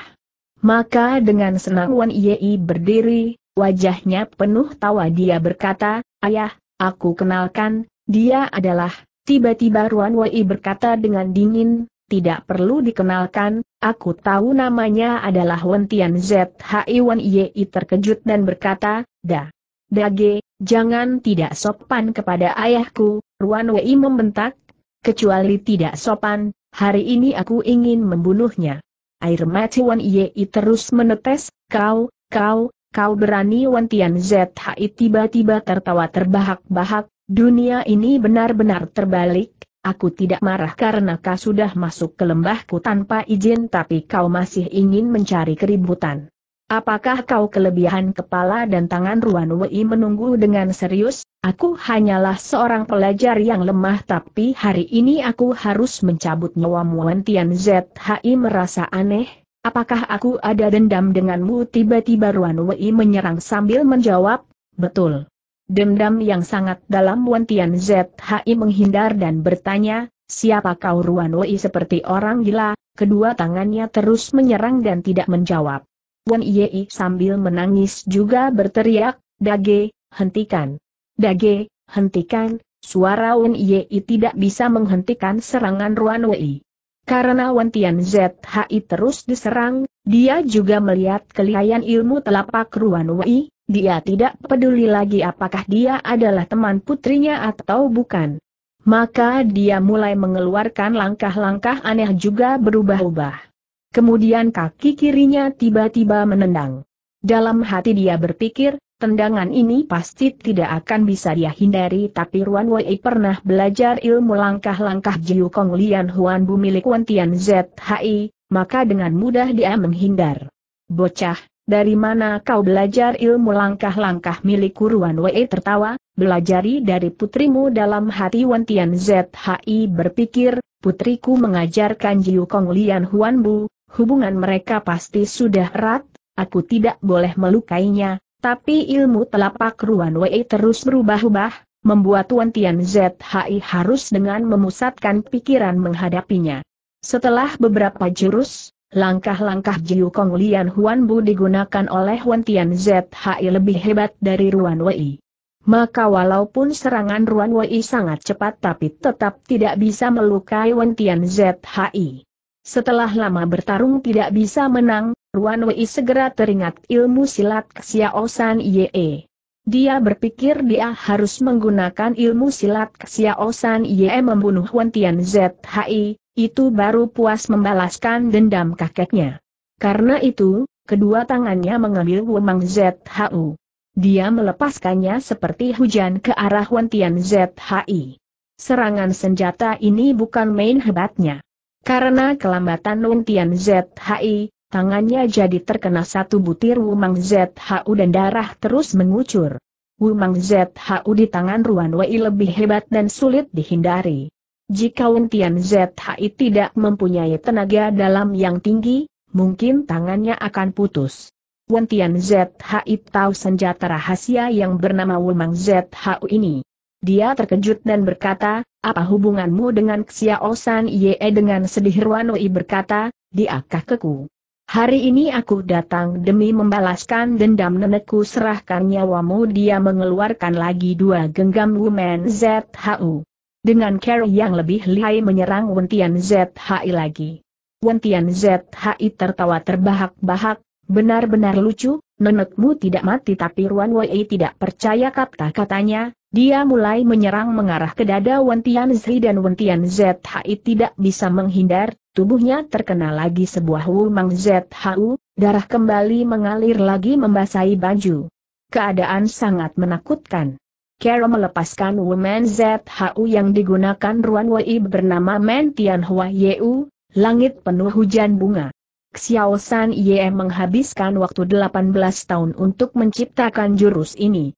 Maka dengan senang Wan Yei berdiri, wajahnya penuh tawa dia berkata, Ayah, aku kenalkan, dia adalah, tiba-tiba Ruan Wei berkata dengan dingin, tidak perlu dikenalkan, Aku tahu namanya adalah Wentian Zhi Wan Yi terkejut dan berkata, Da. Dage, jangan tidak sopan kepada ayahku, Ruan Wei membentak, kecuali tidak sopan, hari ini aku ingin membunuhnya. Air mata Wan Yi terus menetes, kau, kau, kau berani Wentian Zhi tiba-tiba tertawa terbahak-bahak, dunia ini benar-benar terbalik, Aku tidak marah karena kau sudah masuk ke lembahku tanpa izin tapi kau masih ingin mencari keributan. Apakah kau kelebihan kepala dan tangan Ruan Wei menunggu dengan serius? Aku hanyalah seorang pelajar yang lemah tapi hari ini aku harus mencabut nyawamu Muan Tian ZHI merasa aneh. Apakah aku ada dendam denganmu tiba-tiba Ruan Wei menyerang sambil menjawab, betul. Dendam yang sangat dalam Wan Tian ZHI menghindar dan bertanya, siapa kau Ruan Wei seperti orang gila, kedua tangannya terus menyerang dan tidak menjawab. Wan Yei sambil menangis juga berteriak, Dage, hentikan. Dage, hentikan, suara Wan Yei tidak bisa menghentikan serangan Ruan Wei. Karena Wan Tian ZHI terus diserang, dia juga melihat kelihayan ilmu telapak Ruan Wei, dia tidak peduli lagi apakah dia adalah teman putrinya atau bukan. Maka dia mulai mengeluarkan langkah-langkah aneh juga berubah-ubah. Kemudian kaki kirinya tiba-tiba menendang. Dalam hati dia berpikir, Tendangan ini pasti tidak akan bisa dia hindari tapi Ruan Wei pernah belajar ilmu langkah-langkah Jiu Kong Lian Huan Bu milik Wan ZHI, maka dengan mudah dia menghindar. Bocah, dari mana kau belajar ilmu langkah-langkah milik Ruan Wei tertawa, belajari dari putrimu dalam hati Wan ZHI berpikir, putriku mengajarkan Jiu Kong Lian Huan Bu, hubungan mereka pasti sudah erat, aku tidak boleh melukainya, tapi ilmu telapak Ruan Wei terus berubah-ubah, membuat Wan Tian ZHI harus dengan memusatkan pikiran menghadapinya. Setelah beberapa jurus, langkah-langkah Jiu Kong Lian Huan Bu digunakan oleh Wan Tian ZHI lebih hebat dari Ruan Wei. Maka walaupun serangan Ruan Wei sangat cepat tapi tetap tidak bisa melukai Wan Tian ZHI. Setelah lama bertarung tidak bisa menang, Ruan Wei segera teringat ilmu silat Xiaosan Ye. Dia berpikir dia harus menggunakan ilmu silat Xiaosan Ye membunuh Wan Tian Zhi, itu baru puas membalaskan dendam kakeknya. Karena itu, kedua tangannya mengambil Wemang ZHU. Dia melepaskannya seperti hujan ke arah Wan Tian ZHI. Serangan senjata ini bukan main hebatnya. Karena kelambatan Wan Tian ZHI, tangannya jadi terkena satu butir Wumang ZHU dan darah terus mengucur. Wumang ZHU di tangan Ruan Wei lebih hebat dan sulit dihindari. Jika untian ZHI tidak mempunyai tenaga dalam yang tinggi, mungkin tangannya akan putus. Wentian ZHI tahu senjata rahasia yang bernama Wumang ZHU ini. Dia terkejut dan berkata, apa hubunganmu dengan Xiao San Ye dengan sedih Ruan Wei berkata, diakah keku? Hari ini aku datang demi membalaskan dendam nenekku serahkan nyawamu dia mengeluarkan lagi dua genggam Woman ZHU. Dengan care yang lebih lihai menyerang Wentian ZHI lagi. Wentian ZHI tertawa terbahak-bahak, benar-benar lucu, nenekmu tidak mati tapi Ruan Wei tidak percaya kata-katanya, dia mulai menyerang mengarah ke dada Wentian Zhi dan Wentian ZHI tidak bisa menghindar, tubuhnya terkena lagi sebuah Wu wumang ZHU, darah kembali mengalir lagi membasahi baju. Keadaan sangat menakutkan. Kero melepaskan Wu Woman ZHU yang digunakan Ruan Wei bernama Men Tian Hua Yeu, langit penuh hujan bunga. Xiao San Ye menghabiskan waktu 18 tahun untuk menciptakan jurus ini.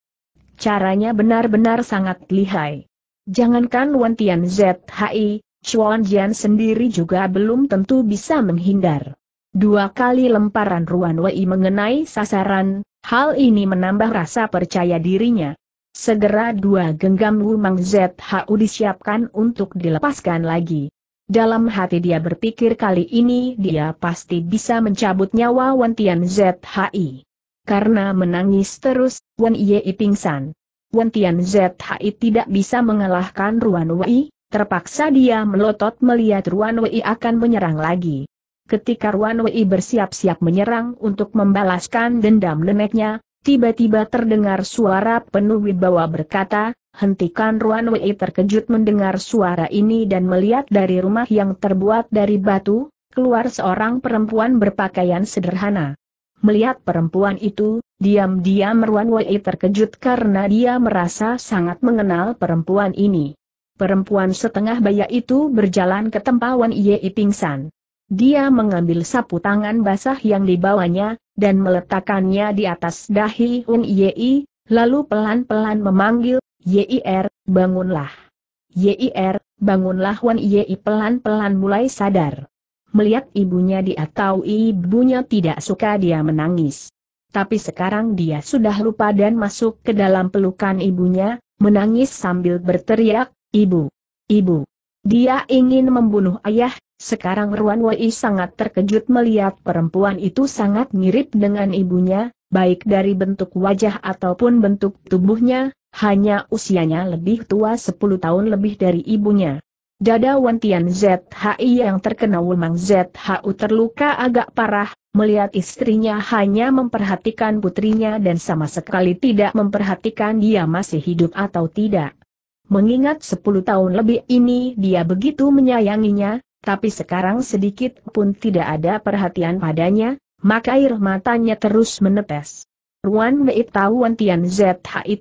Caranya benar-benar sangat lihai. Jangankan Wan Tian ZHI, Chuan Jian sendiri juga belum tentu bisa menghindar. Dua kali lemparan Ruan Wei mengenai sasaran, hal ini menambah rasa percaya dirinya. Segera dua genggam Wu Mang ZHU disiapkan untuk dilepaskan lagi. Dalam hati dia berpikir kali ini dia pasti bisa mencabut nyawa Wan Tian ZHI. Karena menangis terus, Wan Yei pingsan. Wan Tian ZHI tidak bisa mengalahkan Ruan Wei, Terpaksa dia melotot melihat Ruan Wei akan menyerang lagi. Ketika Ruan Wei bersiap-siap menyerang untuk membalaskan dendam neneknya, tiba-tiba terdengar suara penuh wibawa berkata, hentikan Ruan Wei terkejut mendengar suara ini dan melihat dari rumah yang terbuat dari batu, keluar seorang perempuan berpakaian sederhana. Melihat perempuan itu, diam-diam Ruan Wei terkejut karena dia merasa sangat mengenal perempuan ini. Perempuan setengah baya itu berjalan ke tempawan Yei pingsan. Dia mengambil sapu tangan basah yang dibawanya, dan meletakkannya di atas dahi Un Yei, lalu pelan-pelan memanggil, Yir, er, bangunlah. Yir, er, bangunlah Wan Yei pelan-pelan mulai sadar. Melihat ibunya dia tahu ibunya tidak suka dia menangis. Tapi sekarang dia sudah lupa dan masuk ke dalam pelukan ibunya, menangis sambil berteriak, Ibu! Ibu! Dia ingin membunuh ayah, sekarang Ruan Wei sangat terkejut melihat perempuan itu sangat mirip dengan ibunya, baik dari bentuk wajah ataupun bentuk tubuhnya, hanya usianya lebih tua 10 tahun lebih dari ibunya. Dada Wantian ZHI yang terkena Wumang ZHU terluka agak parah, melihat istrinya hanya memperhatikan putrinya dan sama sekali tidak memperhatikan dia masih hidup atau tidak. Mengingat sepuluh tahun lebih ini dia begitu menyayanginya, tapi sekarang sedikit pun tidak ada perhatian padanya, maka air matanya terus menetes. Ruan Mei tahu Wan Tian Zhi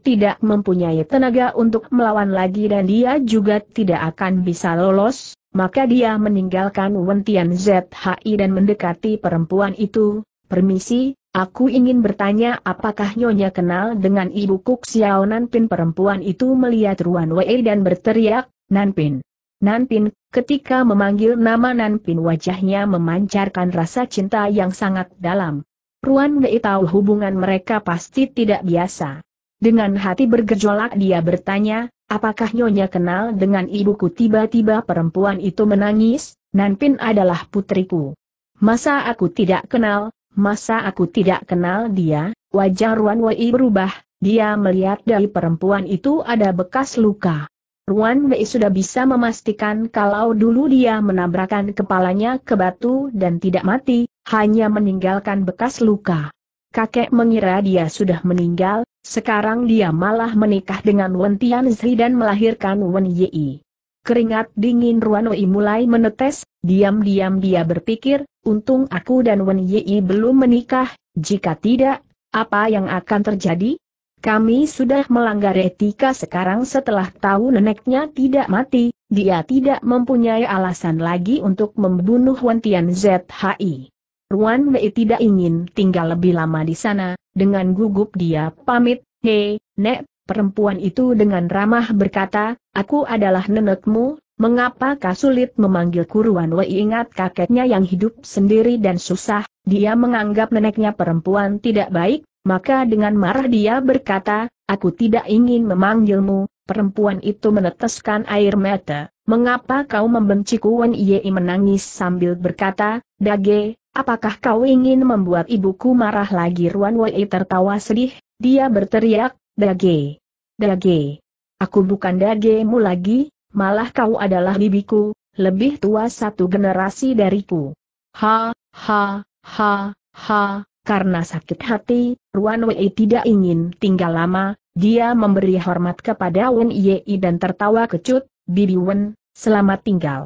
tidak mempunyai tenaga untuk melawan lagi dan dia juga tidak akan bisa lolos, maka dia meninggalkan Wan Tian Zhi dan mendekati perempuan itu, permisi, Aku ingin bertanya apakah Nyonya kenal dengan Ibu Kuk Xiao Nanpin perempuan itu melihat Ruan Wei dan berteriak, Nanpin. Nanpin, ketika memanggil nama Nanpin wajahnya memancarkan rasa cinta yang sangat dalam. Ruan Wei tahu hubungan mereka pasti tidak biasa. Dengan hati bergejolak dia bertanya, apakah Nyonya kenal dengan ibuku tiba-tiba perempuan itu menangis, Nanpin adalah putriku. Masa aku tidak kenal, Masa aku tidak kenal dia? Wajah Ruan Wei berubah, dia melihat dari perempuan itu ada bekas luka. Ruan Wei sudah bisa memastikan kalau dulu dia menabrakkan kepalanya ke batu dan tidak mati, hanya meninggalkan bekas luka. Kakek mengira dia sudah meninggal, sekarang dia malah menikah dengan Wen Tianzi dan melahirkan Wen Yi. Keringat dingin Ruan Wei mulai menetes, Diam-diam dia berpikir, untung aku dan Wen Yi belum menikah, jika tidak, apa yang akan terjadi? Kami sudah melanggar etika sekarang setelah tahu neneknya tidak mati, dia tidak mempunyai alasan lagi untuk membunuh Wen Tian ZHI. Ruan Mei tidak ingin tinggal lebih lama di sana, dengan gugup dia pamit, Hei, Nek, perempuan itu dengan ramah berkata, aku adalah nenekmu, Mengapa sulit memanggil Kuruan Wei ingat kakeknya yang hidup sendiri dan susah, dia menganggap neneknya perempuan tidak baik, maka dengan marah dia berkata, aku tidak ingin memanggilmu, perempuan itu meneteskan air mata, mengapa kau membenci Kuan Ye menangis sambil berkata, Dage, apakah kau ingin membuat ibuku marah lagi Ruan Wei tertawa sedih, dia berteriak, Dage, Dage, aku bukan dagemu lagi, malah kau adalah bibiku, lebih tua satu generasi dariku. Ha, ha, ha, ha, karena sakit hati, Ruan Wei tidak ingin tinggal lama, dia memberi hormat kepada Wen Yei dan tertawa kecut, Bibi Wen, selamat tinggal.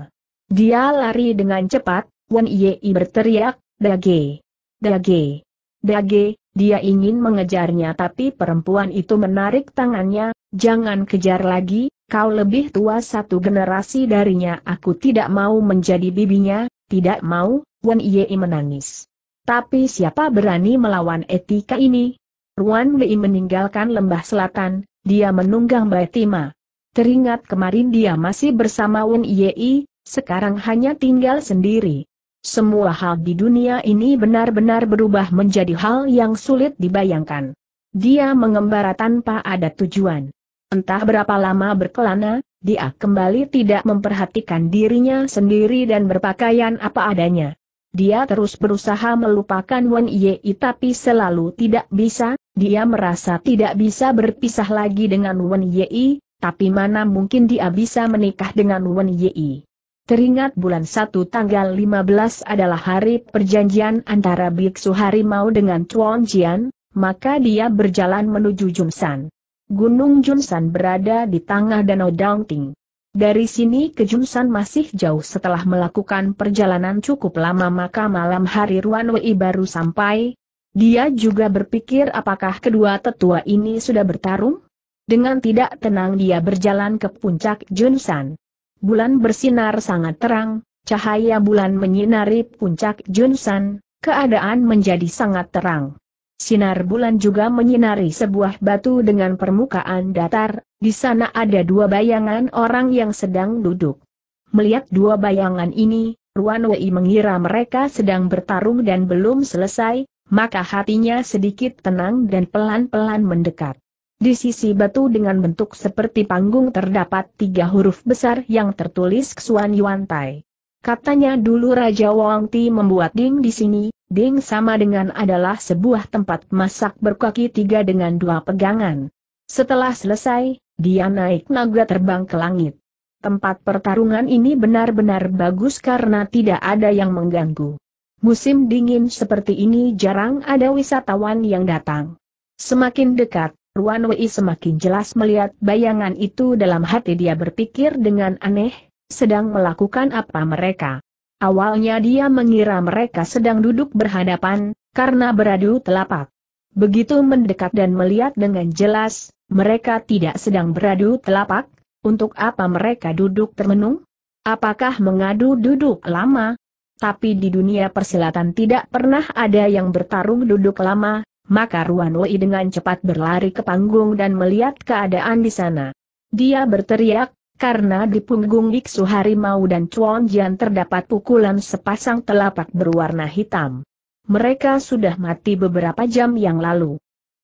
Dia lari dengan cepat, Wen Yei berteriak, Dage, Dage, Dage, dia ingin mengejarnya tapi perempuan itu menarik tangannya, jangan kejar lagi, Kau lebih tua satu generasi darinya aku tidak mau menjadi bibinya, tidak mau, Wan Yei menangis. Tapi siapa berani melawan etika ini? Wan Wei meninggalkan lembah selatan, dia menunggang Baitima. Teringat kemarin dia masih bersama Wen Yei, sekarang hanya tinggal sendiri. Semua hal di dunia ini benar-benar berubah menjadi hal yang sulit dibayangkan. Dia mengembara tanpa ada tujuan. Entah berapa lama berkelana, dia kembali tidak memperhatikan dirinya sendiri dan berpakaian apa adanya. Dia terus berusaha melupakan Wen Yi, tapi selalu tidak bisa, dia merasa tidak bisa berpisah lagi dengan Wen Yi, tapi mana mungkin dia bisa menikah dengan Wen Yi? Teringat bulan 1 tanggal 15 adalah hari perjanjian antara Biksu Harimau dengan Chuan Jian, maka dia berjalan menuju Jumsan. Gunung Junsan berada di tengah Danau Daunting. Dari sini ke Junsan masih jauh setelah melakukan perjalanan cukup lama maka malam hari Ruan Wei baru sampai. Dia juga berpikir apakah kedua tetua ini sudah bertarung? Dengan tidak tenang dia berjalan ke puncak Junsan. Bulan bersinar sangat terang, cahaya bulan menyinari puncak Junsan, keadaan menjadi sangat terang. Sinar bulan juga menyinari sebuah batu dengan permukaan datar, di sana ada dua bayangan orang yang sedang duduk. Melihat dua bayangan ini, Ruan Wei mengira mereka sedang bertarung dan belum selesai, maka hatinya sedikit tenang dan pelan-pelan mendekat. Di sisi batu dengan bentuk seperti panggung terdapat tiga huruf besar yang tertulis Xuan Yuan Tai. Katanya dulu Raja Wangti membuat ding di sini, ding sama dengan adalah sebuah tempat masak berkaki tiga dengan dua pegangan. Setelah selesai, dia naik naga terbang ke langit. Tempat pertarungan ini benar-benar bagus karena tidak ada yang mengganggu. Musim dingin seperti ini jarang ada wisatawan yang datang. Semakin dekat, Ruan Wei semakin jelas melihat bayangan itu dalam hati dia berpikir dengan aneh, sedang melakukan apa mereka. Awalnya dia mengira mereka sedang duduk berhadapan, karena beradu telapak. Begitu mendekat dan melihat dengan jelas, mereka tidak sedang beradu telapak, untuk apa mereka duduk termenung? Apakah mengadu duduk lama? Tapi di dunia persilatan tidak pernah ada yang bertarung duduk lama, maka Ruan Wei dengan cepat berlari ke panggung dan melihat keadaan di sana. Dia berteriak, karena di punggung biksu harimau dan Chuan Jian terdapat pukulan sepasang telapak berwarna hitam. Mereka sudah mati beberapa jam yang lalu.